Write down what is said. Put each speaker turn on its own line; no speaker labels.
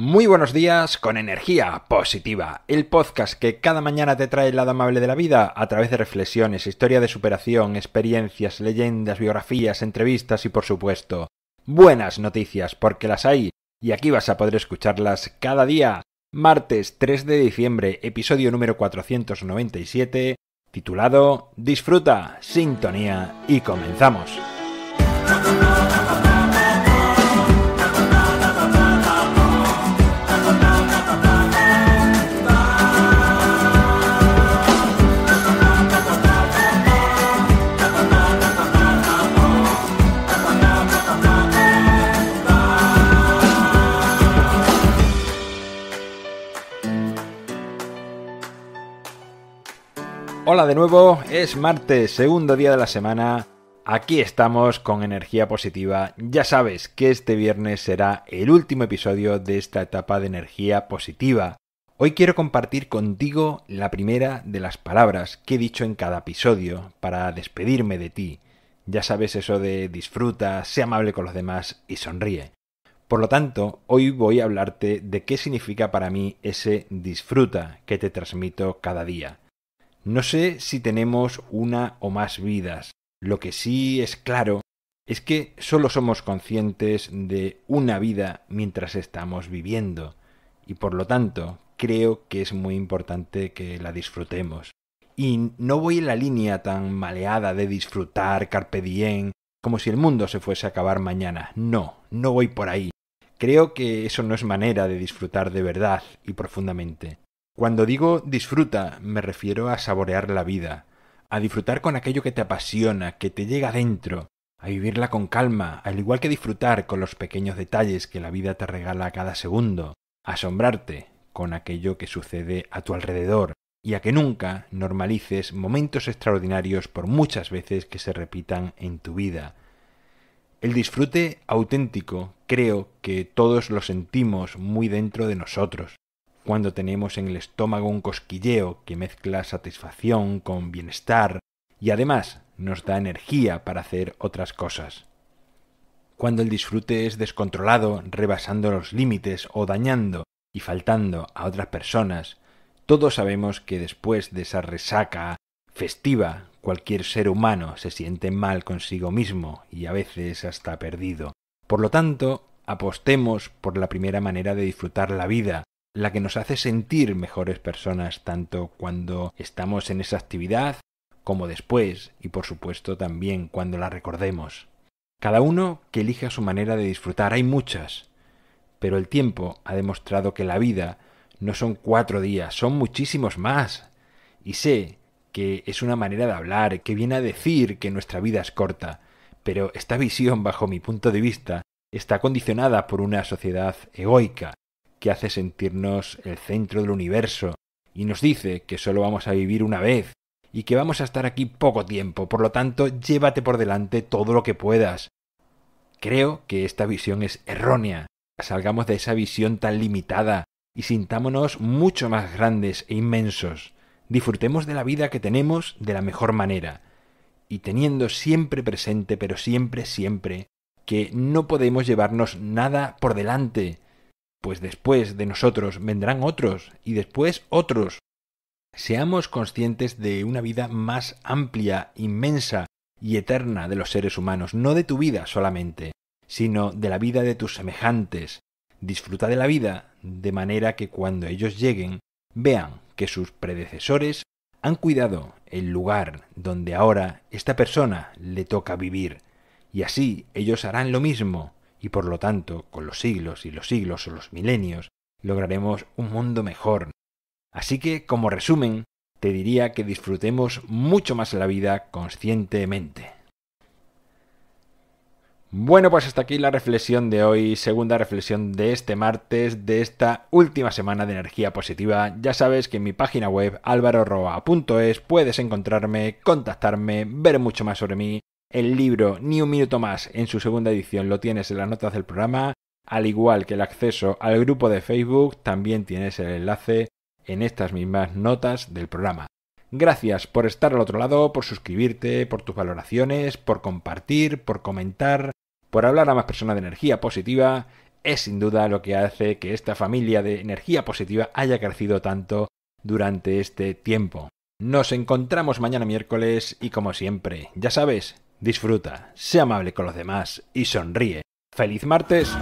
Muy buenos días con energía positiva, el podcast que cada mañana te trae el lado amable de la vida a través de reflexiones, historia de superación, experiencias, leyendas, biografías, entrevistas y por supuesto, buenas noticias porque las hay y aquí vas a poder escucharlas cada día. Martes 3 de diciembre, episodio número 497, titulado Disfruta, sintonía y comenzamos. Hola de nuevo, es martes, segundo día de la semana. Aquí estamos con energía positiva. Ya sabes que este viernes será el último episodio de esta etapa de energía positiva. Hoy quiero compartir contigo la primera de las palabras que he dicho en cada episodio para despedirme de ti. Ya sabes eso de disfruta, sé amable con los demás y sonríe. Por lo tanto, hoy voy a hablarte de qué significa para mí ese disfruta que te transmito cada día. No sé si tenemos una o más vidas. Lo que sí es claro es que solo somos conscientes de una vida mientras estamos viviendo, y por lo tanto creo que es muy importante que la disfrutemos. Y no voy en la línea tan maleada de disfrutar carpe diem como si el mundo se fuese a acabar mañana. No, no voy por ahí. Creo que eso no es manera de disfrutar de verdad y profundamente. Cuando digo disfruta, me refiero a saborear la vida, a disfrutar con aquello que te apasiona, que te llega dentro, a vivirla con calma, al igual que disfrutar con los pequeños detalles que la vida te regala cada segundo, a asombrarte con aquello que sucede a tu alrededor, y a que nunca normalices momentos extraordinarios por muchas veces que se repitan en tu vida. El disfrute auténtico creo que todos lo sentimos muy dentro de nosotros cuando tenemos en el estómago un cosquilleo que mezcla satisfacción con bienestar y además nos da energía para hacer otras cosas. Cuando el disfrute es descontrolado, rebasando los límites o dañando y faltando a otras personas, todos sabemos que después de esa resaca festiva, cualquier ser humano se siente mal consigo mismo y a veces hasta perdido. Por lo tanto, apostemos por la primera manera de disfrutar la vida, la que nos hace sentir mejores personas tanto cuando estamos en esa actividad como después y por supuesto también cuando la recordemos. Cada uno que elija su manera de disfrutar, hay muchas, pero el tiempo ha demostrado que la vida no son cuatro días, son muchísimos más. Y sé que es una manera de hablar, que viene a decir que nuestra vida es corta, pero esta visión, bajo mi punto de vista, está condicionada por una sociedad egoica, que hace sentirnos el centro del universo y nos dice que solo vamos a vivir una vez y que vamos a estar aquí poco tiempo, por lo tanto, llévate por delante todo lo que puedas. Creo que esta visión es errónea. Salgamos de esa visión tan limitada y sintámonos mucho más grandes e inmensos. Disfrutemos de la vida que tenemos de la mejor manera y teniendo siempre presente, pero siempre, siempre, que no podemos llevarnos nada por delante, pues después de nosotros vendrán otros y después otros. Seamos conscientes de una vida más amplia, inmensa y eterna de los seres humanos, no de tu vida solamente, sino de la vida de tus semejantes. Disfruta de la vida de manera que cuando ellos lleguen vean que sus predecesores han cuidado el lugar donde ahora esta persona le toca vivir, y así ellos harán lo mismo y por lo tanto, con los siglos y los siglos o los milenios, lograremos un mundo mejor. Así que, como resumen, te diría que disfrutemos mucho más la vida conscientemente. Bueno, pues hasta aquí la reflexión de hoy, segunda reflexión de este martes, de esta última semana de energía positiva. Ya sabes que en mi página web alvaroroa.es puedes encontrarme, contactarme, ver mucho más sobre mí el libro Ni un minuto más en su segunda edición lo tienes en las notas del programa, al igual que el acceso al grupo de Facebook, también tienes el enlace en estas mismas notas del programa. Gracias por estar al otro lado, por suscribirte, por tus valoraciones, por compartir, por comentar, por hablar a más personas de energía positiva. Es sin duda lo que hace que esta familia de energía positiva haya crecido tanto durante este tiempo. Nos encontramos mañana miércoles y como siempre, ya sabes, Disfruta, sea amable con los demás y sonríe. ¡Feliz martes!